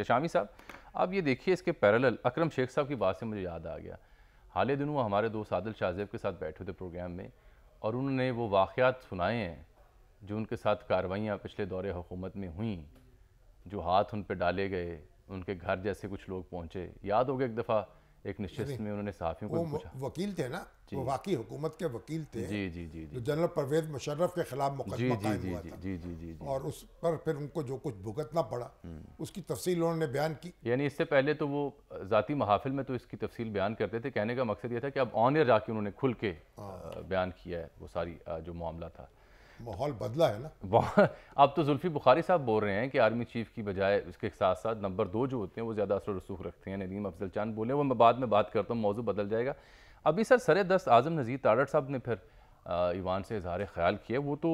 कशामी साहब अब ये देखिए इसके पैरेलल अक्रम शेख साहब की बात से मुझे याद आ गया हाल दिनों हमारे दोस्त आदिल शाहजेब के साथ बैठे थे प्रोग्राम में और उन्होंने वो वाक़ात सुनाए हैं जो उनके साथ कार्रवाइयाँ पिछले दौरे हुकूमत में हुई जो हाथ उन पर डाले गए उनके घर जैसे कुछ लोग पहुँचे याद हो गया एक दफ़ा एक निश्चित में उन्होंने साफियों को पूछा वकील थे ना वो वाकई हुकूमत के वकील थे जी जी जी जी जनरल परवेज मुशर्रफ के खिलाफ मुकदमा जी जी जी जी जी जी और उस पर फिर उनको जो कुछ भुगतना पड़ा हम्म। उसकी तफसील उन्होंने बयान की यानी इससे पहले तो वो ज़ाती महाफिल में तो इसकी तफसील बयान करते थे कहने का मकसद ये था कि अब ऑन एयर जाके उन्होंने खुल के हाँ। बयान किया है वो सारी जो मामला था माहौल बदला है ना अब तो जुल्फी बुखारी साहब बोल रहे हैं कि आर्मी चीफ की बजाय उसके साथ साथ नंबर दो जो होते हैं वो ज़्यादा असर रसूख रखते हैं नदीम अफजल चांद बोले वो मैं बाद में बात करता हूँ मौजू बदल जाएगा अभी सर सर दस्त आजम नज़ीर ताड साहब ने फिर ईवान से इजहार ख्याल किया वो तो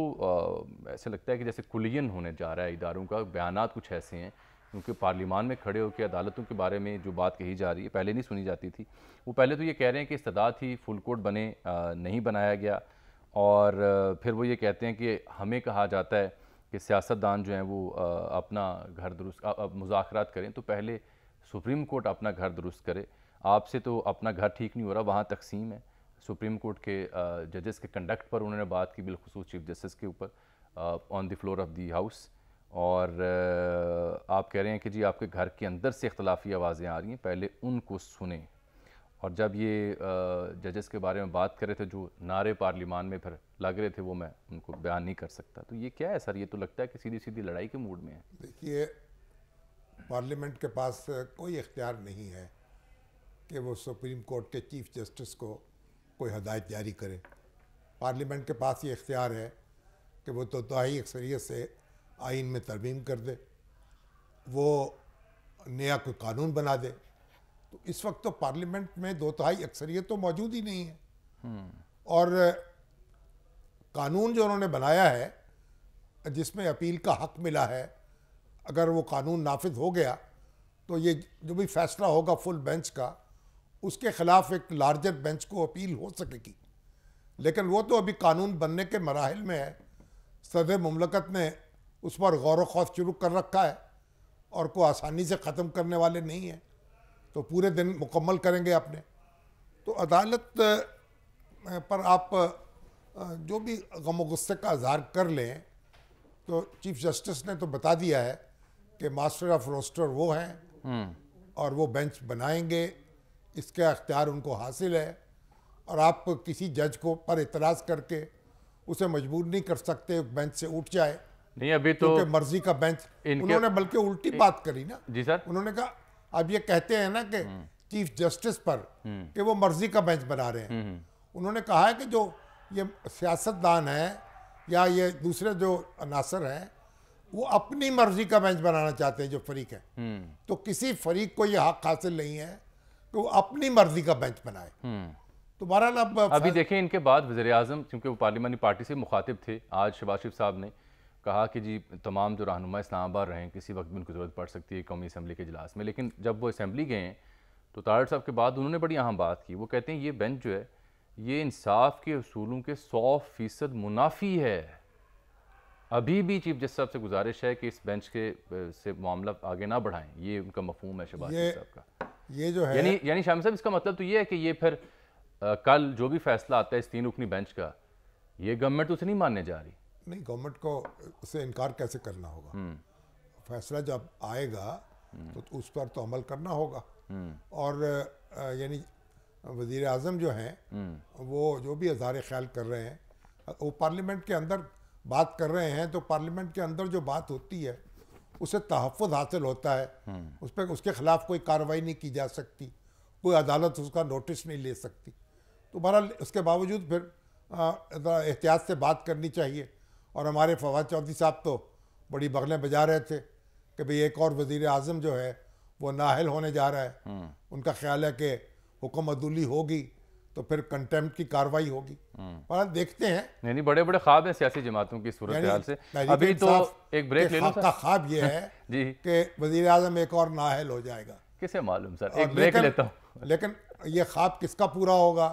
ऐसे लगता है कि जैसे कुलियन होने जा रहा है इदारों का बयान कुछ ऐसे हैं क्योंकि पार्लियामान में खड़े होकर अदालतों के बारे में जो बात कही जा रही है पहले नहीं सुनी जाती थी वो पहले तो ये कह रहे हैं कि इस्तदा थी फुल कोर्ट बने नहीं बनाया गया और फिर वो ये कहते हैं कि हमें कहा जाता है कि सियासतदान जो हैं वो अपना घर दुरुस्त मुजाकरात करें तो पहले सुप्रीम कोर्ट अपना घर दुरुस्त करे आपसे तो अपना घर ठीक नहीं हो रहा वहाँ तकसीम है सुप्रीम कोर्ट के जजेस के कंडक्ट पर उन्होंने बात की बिलखसूस चीफ जस्टिस के ऊपर on the floor of the house और आप कह रहे हैं कि जी आपके घर के अंदर से इख्तलाफी आवाज़ें आ रही हैं पहले उनको सुने और जब ये जजेस के बारे में बात कर रहे थे जो नारे पार्लिमान में फिर लग रहे थे वो मैं उनको बयान नहीं कर सकता तो ये क्या है सर ये तो लगता है कि सीधी सीधी लड़ाई के मूड में है देखिए पार्लियामेंट के पास कोई इख्तियार नहीं है कि वो सुप्रीम कोर्ट के चीफ जस्टिस को कोई हदायत जारी करे पार्लियामेंट के पास ये इख्तियार है कि वो तो तोहाई अक्सरियत से आइन में तरमीम कर दे वो नया कोई कानून बना दे तो इस वक्त तो पार्लियामेंट में दो तहाई अक्सरियत तो मौजूद ही नहीं है हम्म। और कानून जो उन्होंने बनाया है जिसमें अपील का हक मिला है अगर वो कानून नाफिज हो गया तो ये जो भी फैसला होगा फुल बेंच का उसके खिलाफ एक लार्जर बेंच को अपील हो सकेगी लेकिन वो तो अभी कानून बनने के मराहल में है सदर ममलकत ने उस पर गौर व खौफ शुरू कर रखा है और को आसानी से ख़त्म करने वाले नहीं हैं तो पूरे दिन मुकम्मल करेंगे आपने तो अदालत पर आप जो भी गम गुस्से का इजहार कर लें तो चीफ जस्टिस ने तो बता दिया है कि मास्टर ऑफ रोस्टर वो हैं हम्म। और वो बेंच बनाएंगे इसका अख्तियार उनको हासिल है और आप किसी जज को पर इतराज़ करके उसे मजबूर नहीं कर सकते बेंच से उठ जाए नहीं अभी तो मर्जी का बेंच उन्होंने बल्कि उल्टी बात करी ना जी सर उन्होंने कहा अब ये कहते हैं ना कि हम्म। चीफ जस्टिस पर हम्म। कि वो मर्जी का बेंच बना रहे हैं हम्म, उन्होंने कहा है कि जो ये सियासतदान है या ये दूसरे जो अनासर हैं वो अपनी मर्जी का बेंच बनाना चाहते हैं जो फरीक है तो किसी फरीक को ये हक हासिल नहीं है कि वो अपनी मर्जी का बेंच बनाए तो बहरहाल अब अभी देखें इनके बाद वजे अजम क्योंकि वो पार्लियामानी पार्टी से मुखातिब थे आज शबाशिफ साहब ने कहा कि जी तमाम जो रहनुमा इस्लामाबाद रहे किसी वक्त भी उनको ज़रूरत पड़ सकती है कौमी असम्बली के इजलास में लेकिन जब वो असम्बली गए तो तारड़ साहब के बाद उन्होंने बड़ी अहम बात की वो कहते हैं ये बेंच जो है ये इंसाफ के असूलों के सौ फ़ीसद मुनाफी है अभी भी चीफ जस्टिस साहब से गुजारिश है कि इस बेंच के से मामला आगे ना बढ़ाएं ये उनका मफहम है शहबाज साहब का ये जो है यानी यानी शामिल साहब इसका मतलब तो ये है कि ये फिर आ, कल जो भी फैसला आता है इस तीन रुकनी बेंच का ये गवर्नमेंट तो उसे नहीं मानने जा रही नहीं गवर्नमेंट को उसे इनकार कैसे करना होगा हम्म। फैसला जब आएगा तो, तो उस पर तो अमल करना होगा हम्म। और यानी वजीर अजम जो हैं वो जो भी इजहार ख्याल कर रहे हैं वो पार्लियामेंट के अंदर बात कर रहे हैं तो पार्लियामेंट के अंदर जो बात होती है उसे तहफ़ हासिल होता है उस पर उसके ख़िलाफ़ कोई कार्रवाई नहीं की जा सकती कोई अदालत उसका नोटिस नहीं ले सकती तो बहरहाल उसके बावजूद फिर एहतियात से बात करनी चाहिए और हमारे फवाद चौधरी साहब तो बड़ी बगलें बजा रहे थे कि भाई एक और वजीर अजम जो है वो नाहल होने जा रहा है हम्म। उनका ख्याल है कि हुक्म अदूली होगी तो फिर कंटेम्प्ट की कार्रवाई होगी पर हम्म। देखते हैं नहीं नहीं बड़े बड़े ख्वाब हैं सियासी जमातों की सूरत हाल से अभी तो एक ब्रेक ले लो ख्वाब ये है जी कि वजीर आजम एक और नाहल हो जाएगा किसे मालूम सर एक ब्रेक लेता हूँ लेकिन ये ख्वाब किसका पूरा होगा